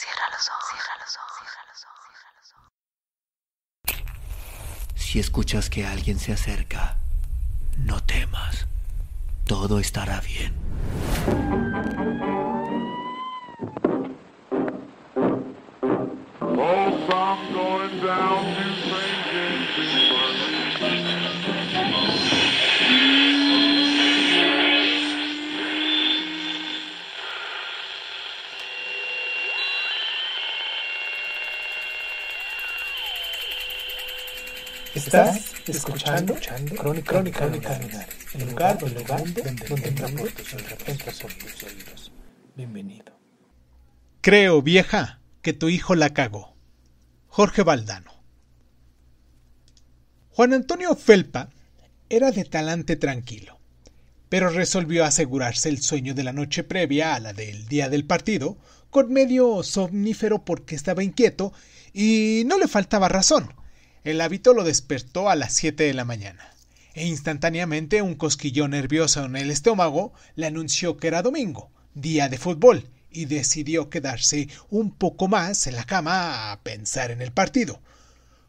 Cierra los ojos. Cierra los ojos. Cierra los ojos. Si escuchas que alguien se acerca, no temas. Todo estará bien. Estás escuchando, escuchando Crónica, Crónica lugar el lugar, el lugar donde, donde repente por tus oídos. Bienvenido. Creo, vieja, que tu hijo la cagó. Jorge Valdano. Juan Antonio Felpa era de talante tranquilo, pero resolvió asegurarse el sueño de la noche previa a la del día del partido con medio somnífero porque estaba inquieto y no le faltaba razón el hábito lo despertó a las 7 de la mañana, e instantáneamente un cosquillón nervioso en el estómago le anunció que era domingo, día de fútbol, y decidió quedarse un poco más en la cama a pensar en el partido.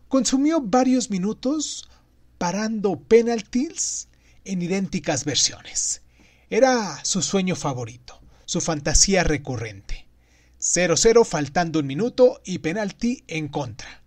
Consumió varios minutos parando penaltis en idénticas versiones. Era su sueño favorito, su fantasía recurrente. 0-0 faltando un minuto y penalti en contra.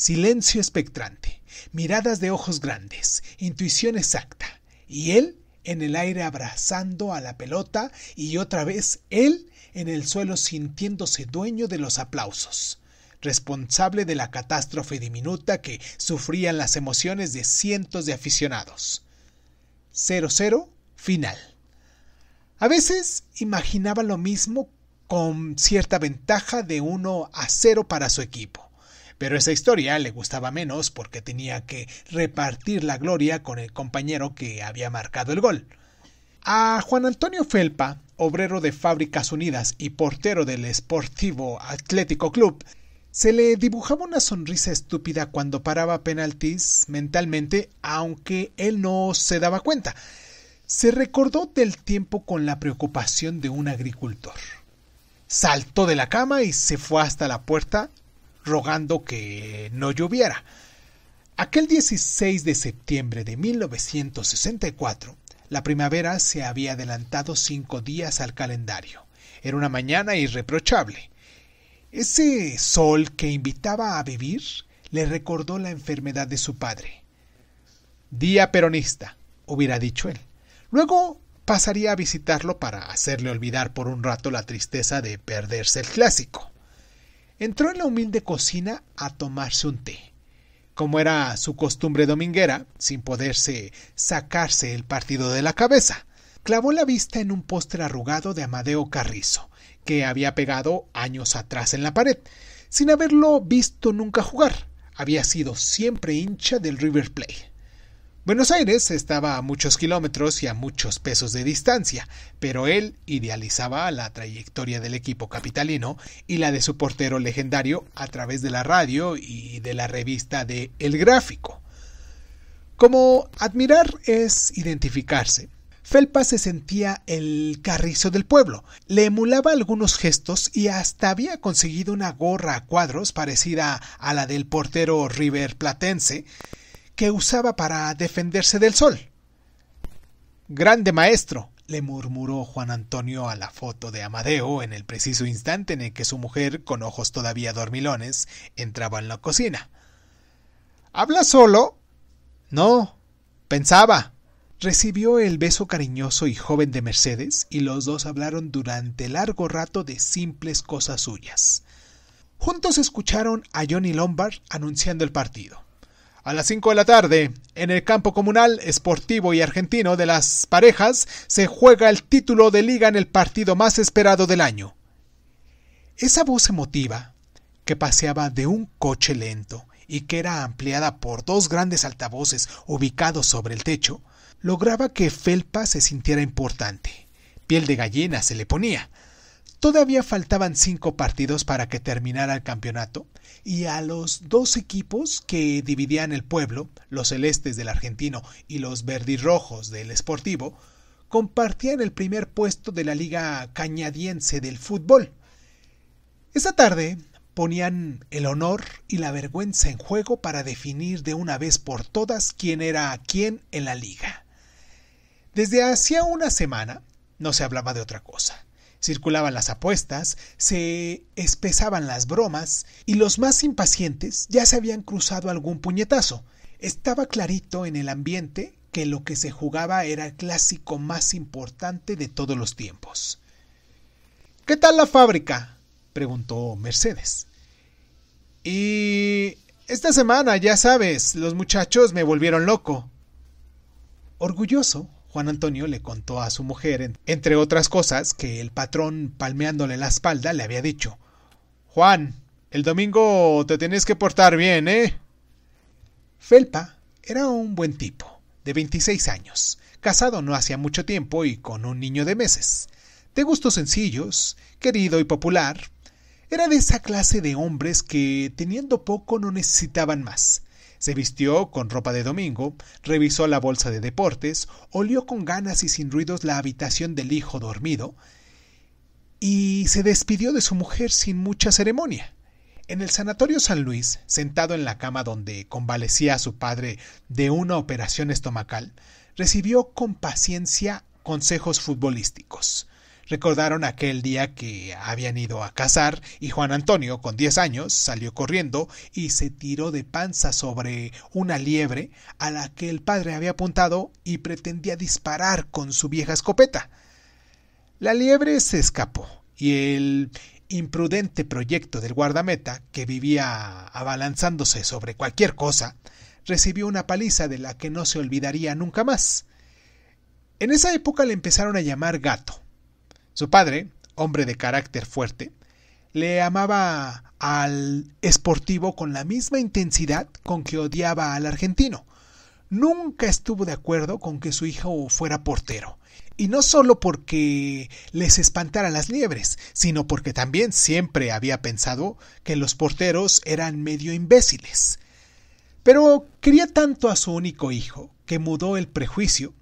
Silencio espectrante, miradas de ojos grandes, intuición exacta. Y él en el aire abrazando a la pelota y otra vez él en el suelo sintiéndose dueño de los aplausos, responsable de la catástrofe diminuta que sufrían las emociones de cientos de aficionados. 0-0 final. A veces imaginaba lo mismo con cierta ventaja de 1 a 0 para su equipo pero esa historia le gustaba menos porque tenía que repartir la gloria con el compañero que había marcado el gol. A Juan Antonio Felpa, obrero de Fábricas Unidas y portero del Sportivo Atlético Club, se le dibujaba una sonrisa estúpida cuando paraba penaltis mentalmente, aunque él no se daba cuenta. Se recordó del tiempo con la preocupación de un agricultor. Saltó de la cama y se fue hasta la puerta rogando que no lloviera. Aquel 16 de septiembre de 1964, la primavera se había adelantado cinco días al calendario. Era una mañana irreprochable. Ese sol que invitaba a vivir le recordó la enfermedad de su padre. Día peronista, hubiera dicho él. Luego pasaría a visitarlo para hacerle olvidar por un rato la tristeza de perderse el clásico entró en la humilde cocina a tomarse un té. Como era su costumbre dominguera, sin poderse sacarse el partido de la cabeza, clavó la vista en un póster arrugado de Amadeo Carrizo, que había pegado años atrás en la pared, sin haberlo visto nunca jugar. Había sido siempre hincha del River Plate. Buenos Aires estaba a muchos kilómetros y a muchos pesos de distancia, pero él idealizaba la trayectoria del equipo capitalino y la de su portero legendario a través de la radio y de la revista de El Gráfico. Como admirar es identificarse, Felpa se sentía el carrizo del pueblo, le emulaba algunos gestos y hasta había conseguido una gorra a cuadros parecida a la del portero River Platense, que usaba para defenderse del sol. Grande maestro, le murmuró Juan Antonio a la foto de Amadeo en el preciso instante en el que su mujer, con ojos todavía dormilones, entraba en la cocina. ¿Habla solo? No, pensaba. Recibió el beso cariñoso y joven de Mercedes y los dos hablaron durante largo rato de simples cosas suyas. Juntos escucharon a Johnny Lombard anunciando el partido. A las 5 de la tarde, en el campo comunal esportivo y argentino de las parejas, se juega el título de liga en el partido más esperado del año. Esa voz emotiva, que paseaba de un coche lento y que era ampliada por dos grandes altavoces ubicados sobre el techo, lograba que Felpa se sintiera importante. Piel de gallina se le ponía, Todavía faltaban cinco partidos para que terminara el campeonato y a los dos equipos que dividían el pueblo, los celestes del argentino y los verdirrojos del esportivo, compartían el primer puesto de la Liga Cañadiense del Fútbol. Esa tarde ponían el honor y la vergüenza en juego para definir de una vez por todas quién era quién en la liga. Desde hacía una semana no se hablaba de otra cosa. Circulaban las apuestas, se espesaban las bromas y los más impacientes ya se habían cruzado algún puñetazo. Estaba clarito en el ambiente que lo que se jugaba era el clásico más importante de todos los tiempos. ¿Qué tal la fábrica? preguntó Mercedes. Y... Esta semana, ya sabes, los muchachos me volvieron loco. Orgulloso, Juan Antonio le contó a su mujer, entre otras cosas, que el patrón, palmeándole la espalda, le había dicho Juan, el domingo te tienes que portar bien, ¿eh? Felpa era un buen tipo, de 26 años, casado no hacía mucho tiempo y con un niño de meses, de gustos sencillos, querido y popular. Era de esa clase de hombres que, teniendo poco, no necesitaban más se vistió con ropa de domingo, revisó la bolsa de deportes, olió con ganas y sin ruidos la habitación del hijo dormido, y se despidió de su mujer sin mucha ceremonia. En el Sanatorio San Luis, sentado en la cama donde convalecía a su padre de una operación estomacal, recibió con paciencia consejos futbolísticos. Recordaron aquel día que habían ido a cazar y Juan Antonio, con diez años, salió corriendo y se tiró de panza sobre una liebre a la que el padre había apuntado y pretendía disparar con su vieja escopeta. La liebre se escapó y el imprudente proyecto del guardameta, que vivía abalanzándose sobre cualquier cosa, recibió una paliza de la que no se olvidaría nunca más. En esa época le empezaron a llamar gato, su padre, hombre de carácter fuerte, le amaba al esportivo con la misma intensidad con que odiaba al argentino. Nunca estuvo de acuerdo con que su hijo fuera portero, y no solo porque les espantara las liebres, sino porque también siempre había pensado que los porteros eran medio imbéciles. Pero quería tanto a su único hijo que mudó el prejuicio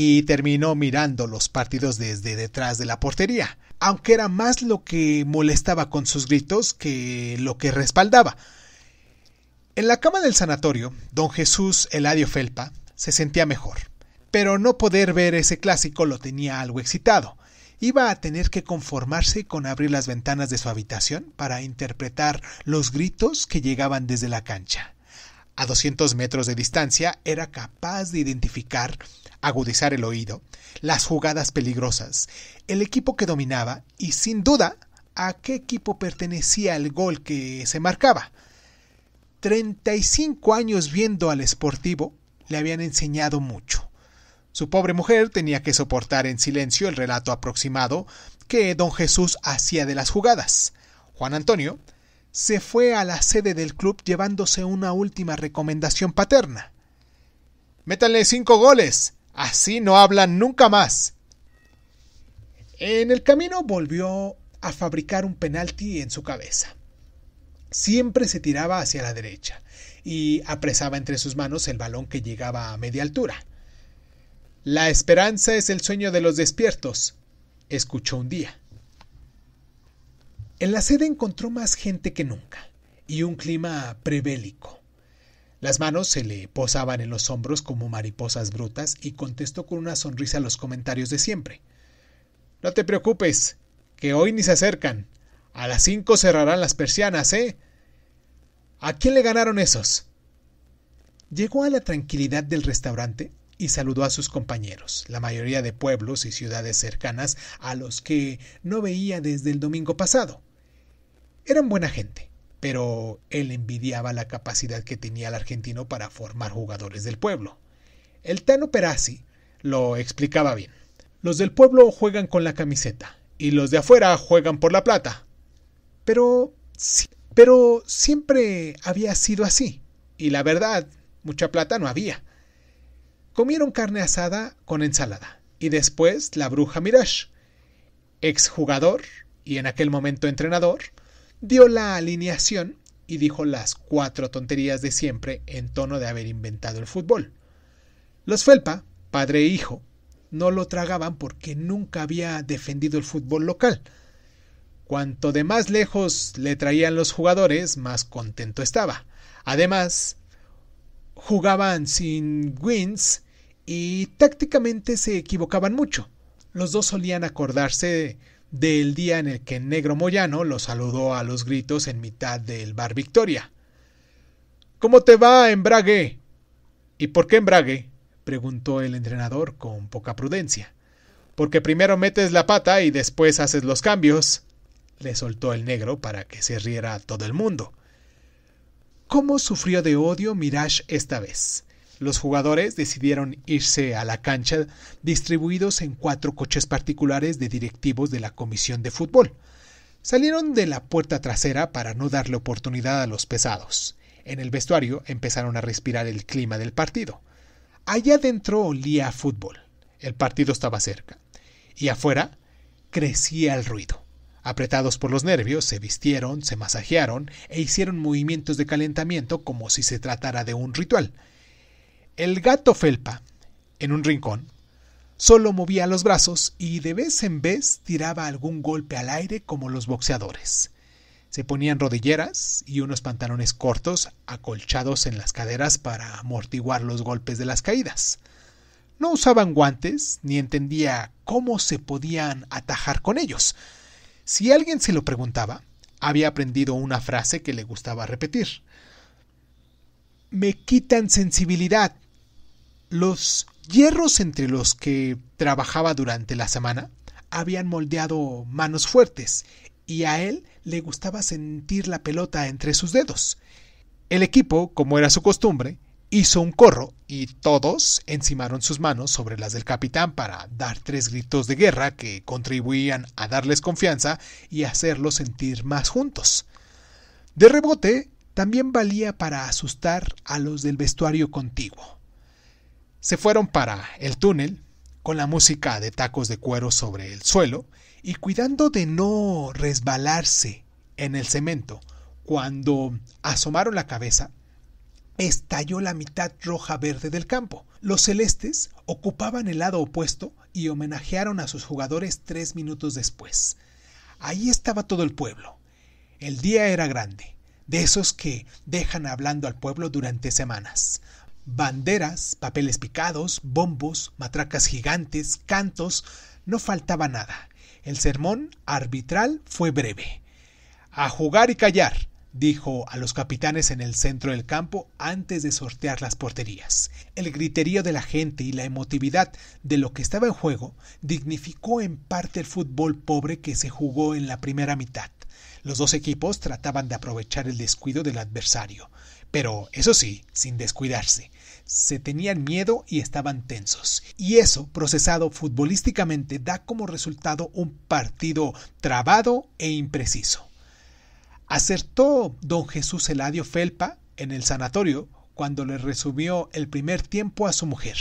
y terminó mirando los partidos desde detrás de la portería, aunque era más lo que molestaba con sus gritos que lo que respaldaba. En la cama del sanatorio, don Jesús Eladio Felpa se sentía mejor, pero no poder ver ese clásico lo tenía algo excitado. Iba a tener que conformarse con abrir las ventanas de su habitación para interpretar los gritos que llegaban desde la cancha a 200 metros de distancia era capaz de identificar, agudizar el oído, las jugadas peligrosas, el equipo que dominaba y sin duda a qué equipo pertenecía el gol que se marcaba. 35 años viendo al esportivo le habían enseñado mucho. Su pobre mujer tenía que soportar en silencio el relato aproximado que don Jesús hacía de las jugadas. Juan Antonio se fue a la sede del club llevándose una última recomendación paterna. Métanle cinco goles, así no hablan nunca más. En el camino volvió a fabricar un penalti en su cabeza. Siempre se tiraba hacia la derecha y apresaba entre sus manos el balón que llegaba a media altura. La esperanza es el sueño de los despiertos, escuchó un día. En la sede encontró más gente que nunca y un clima prebélico. Las manos se le posaban en los hombros como mariposas brutas y contestó con una sonrisa los comentarios de siempre. No te preocupes, que hoy ni se acercan. A las cinco cerrarán las persianas, ¿eh? ¿A quién le ganaron esos? Llegó a la tranquilidad del restaurante y saludó a sus compañeros, la mayoría de pueblos y ciudades cercanas a los que no veía desde el domingo pasado. Eran buena gente, pero él envidiaba la capacidad que tenía el argentino para formar jugadores del pueblo. El Tano Perazzi lo explicaba bien. Los del pueblo juegan con la camiseta y los de afuera juegan por la plata. Pero, pero siempre había sido así. Y la verdad, mucha plata no había. Comieron carne asada con ensalada y después la bruja Mirage, exjugador y en aquel momento entrenador, dio la alineación y dijo las cuatro tonterías de siempre en tono de haber inventado el fútbol. Los Felpa, padre e hijo, no lo tragaban porque nunca había defendido el fútbol local. Cuanto de más lejos le traían los jugadores, más contento estaba. Además, jugaban sin wins y tácticamente se equivocaban mucho. Los dos solían acordarse del día en el que Negro Moyano lo saludó a los gritos en mitad del bar Victoria. ¿Cómo te va, embrague? ¿Y por qué embrague? preguntó el entrenador con poca prudencia. Porque primero metes la pata y después haces los cambios, le soltó el negro para que se riera todo el mundo. ¿Cómo sufrió de odio Mirage esta vez? Los jugadores decidieron irse a la cancha distribuidos en cuatro coches particulares de directivos de la Comisión de Fútbol. Salieron de la puerta trasera para no darle oportunidad a los pesados. En el vestuario empezaron a respirar el clima del partido. Allá adentro olía fútbol. El partido estaba cerca. Y afuera crecía el ruido. Apretados por los nervios, se vistieron, se masajearon e hicieron movimientos de calentamiento como si se tratara de un ritual. El gato Felpa, en un rincón, solo movía los brazos y de vez en vez tiraba algún golpe al aire como los boxeadores. Se ponían rodilleras y unos pantalones cortos acolchados en las caderas para amortiguar los golpes de las caídas. No usaban guantes ni entendía cómo se podían atajar con ellos. Si alguien se lo preguntaba, había aprendido una frase que le gustaba repetir. Me quitan sensibilidad, los hierros entre los que trabajaba durante la semana habían moldeado manos fuertes y a él le gustaba sentir la pelota entre sus dedos. El equipo, como era su costumbre, hizo un corro y todos encimaron sus manos sobre las del capitán para dar tres gritos de guerra que contribuían a darles confianza y hacerlos sentir más juntos. De rebote, también valía para asustar a los del vestuario contiguo. Se fueron para el túnel con la música de tacos de cuero sobre el suelo y cuidando de no resbalarse en el cemento. Cuando asomaron la cabeza, estalló la mitad roja verde del campo. Los celestes ocupaban el lado opuesto y homenajearon a sus jugadores tres minutos después. Ahí estaba todo el pueblo. El día era grande, de esos que dejan hablando al pueblo durante semanas. Banderas, papeles picados, bombos, matracas gigantes, cantos, no faltaba nada. El sermón arbitral fue breve. A jugar y callar, dijo a los capitanes en el centro del campo antes de sortear las porterías. El griterío de la gente y la emotividad de lo que estaba en juego dignificó en parte el fútbol pobre que se jugó en la primera mitad. Los dos equipos trataban de aprovechar el descuido del adversario, pero eso sí, sin descuidarse se tenían miedo y estaban tensos. Y eso, procesado futbolísticamente, da como resultado un partido trabado e impreciso. Acertó don Jesús Eladio Felpa en el sanatorio cuando le resumió el primer tiempo a su mujer.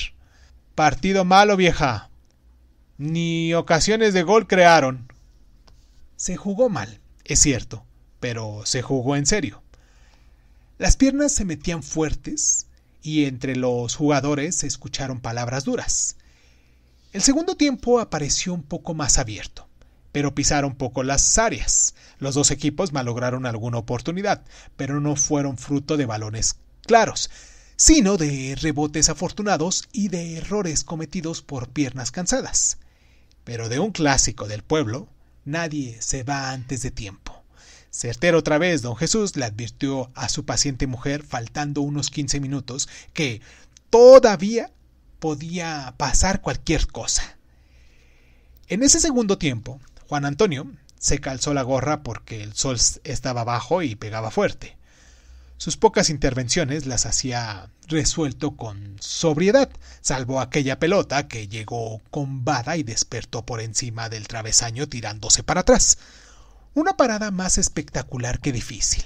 Partido malo, vieja. Ni ocasiones de gol crearon. Se jugó mal, es cierto, pero se jugó en serio. Las piernas se metían fuertes, y entre los jugadores se escucharon palabras duras. El segundo tiempo apareció un poco más abierto, pero pisaron poco las áreas. Los dos equipos malograron alguna oportunidad, pero no fueron fruto de balones claros, sino de rebotes afortunados y de errores cometidos por piernas cansadas. Pero de un clásico del pueblo, nadie se va antes de tiempo. Certero otra vez, don Jesús le advirtió a su paciente mujer, faltando unos 15 minutos, que todavía podía pasar cualquier cosa. En ese segundo tiempo, Juan Antonio se calzó la gorra porque el sol estaba bajo y pegaba fuerte. Sus pocas intervenciones las hacía resuelto con sobriedad, salvo aquella pelota que llegó combada y despertó por encima del travesaño tirándose para atrás. Una parada más espectacular que difícil.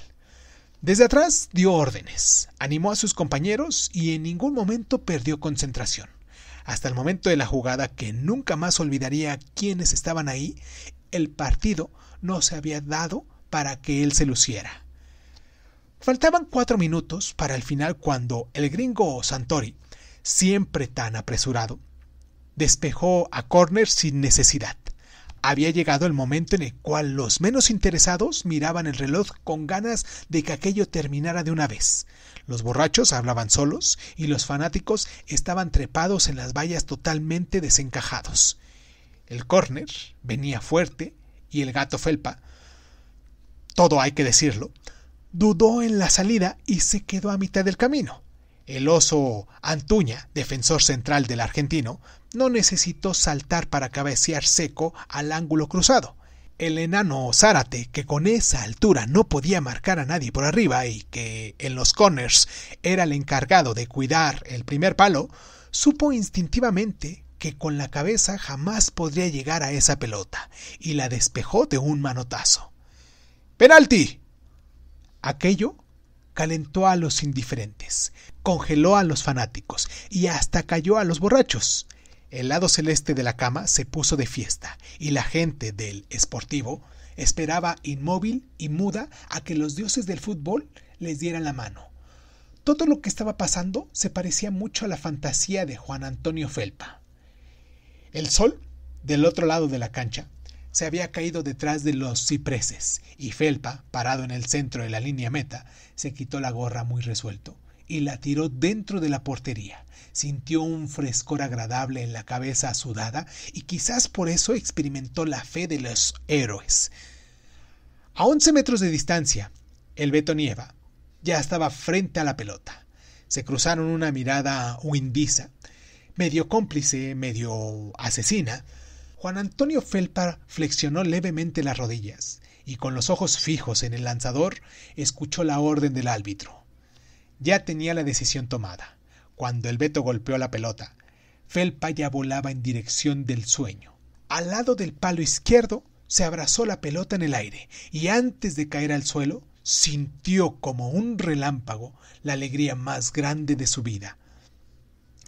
Desde atrás dio órdenes, animó a sus compañeros y en ningún momento perdió concentración. Hasta el momento de la jugada que nunca más olvidaría quienes estaban ahí, el partido no se había dado para que él se luciera. Faltaban cuatro minutos para el final cuando el gringo Santori, siempre tan apresurado, despejó a córner sin necesidad. Había llegado el momento en el cual los menos interesados miraban el reloj con ganas de que aquello terminara de una vez. Los borrachos hablaban solos y los fanáticos estaban trepados en las vallas totalmente desencajados. El córner venía fuerte y el gato Felpa, todo hay que decirlo, dudó en la salida y se quedó a mitad del camino. El oso Antuña, defensor central del argentino, no necesitó saltar para cabecear seco al ángulo cruzado. El enano Zárate, que con esa altura no podía marcar a nadie por arriba y que en los corners era el encargado de cuidar el primer palo, supo instintivamente que con la cabeza jamás podría llegar a esa pelota y la despejó de un manotazo. ¡Penalti! Aquello calentó a los indiferentes, congeló a los fanáticos y hasta cayó a los borrachos. El lado celeste de la cama se puso de fiesta y la gente del esportivo esperaba inmóvil y muda a que los dioses del fútbol les dieran la mano. Todo lo que estaba pasando se parecía mucho a la fantasía de Juan Antonio Felpa. El sol, del otro lado de la cancha, se había caído detrás de los cipreses, y Felpa, parado en el centro de la línea meta, se quitó la gorra muy resuelto y la tiró dentro de la portería. Sintió un frescor agradable en la cabeza sudada y quizás por eso experimentó la fe de los héroes. A once metros de distancia, el Beto Nieva ya estaba frente a la pelota. Se cruzaron una mirada windiza... medio cómplice, medio asesina, Juan Antonio Felpa flexionó levemente las rodillas y con los ojos fijos en el lanzador escuchó la orden del árbitro. Ya tenía la decisión tomada. Cuando el veto golpeó la pelota, Felpa ya volaba en dirección del sueño. Al lado del palo izquierdo se abrazó la pelota en el aire y antes de caer al suelo sintió como un relámpago la alegría más grande de su vida.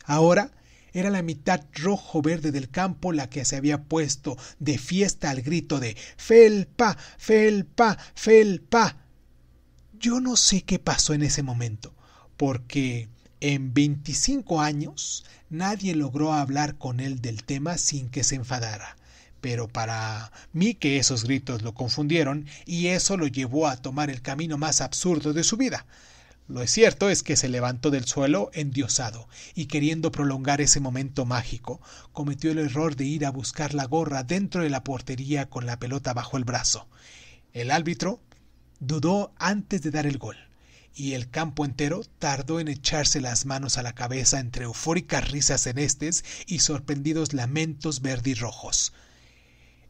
Ahora era la mitad rojo-verde del campo la que se había puesto de fiesta al grito de Felpa, Felpa, Felpa. Yo no sé qué pasó en ese momento, porque en veinticinco años nadie logró hablar con él del tema sin que se enfadara. Pero para mí que esos gritos lo confundieron y eso lo llevó a tomar el camino más absurdo de su vida. Lo es cierto es que se levantó del suelo endiosado y queriendo prolongar ese momento mágico, cometió el error de ir a buscar la gorra dentro de la portería con la pelota bajo el brazo. El árbitro dudó antes de dar el gol y el campo entero tardó en echarse las manos a la cabeza entre eufóricas risas enestes y sorprendidos lamentos y rojos.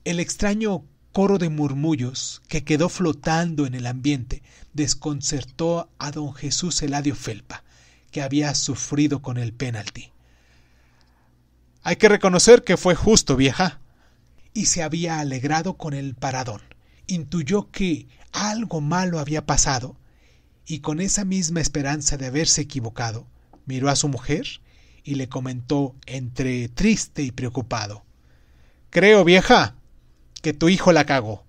El extraño coro de murmullos que quedó flotando en el ambiente desconcertó a don Jesús Eladio Felpa, que había sufrido con el penalti. Hay que reconocer que fue justo, vieja. Y se había alegrado con el paradón. Intuyó que algo malo había pasado, y con esa misma esperanza de haberse equivocado, miró a su mujer y le comentó entre triste y preocupado. Creo, vieja, que tu hijo la cagó.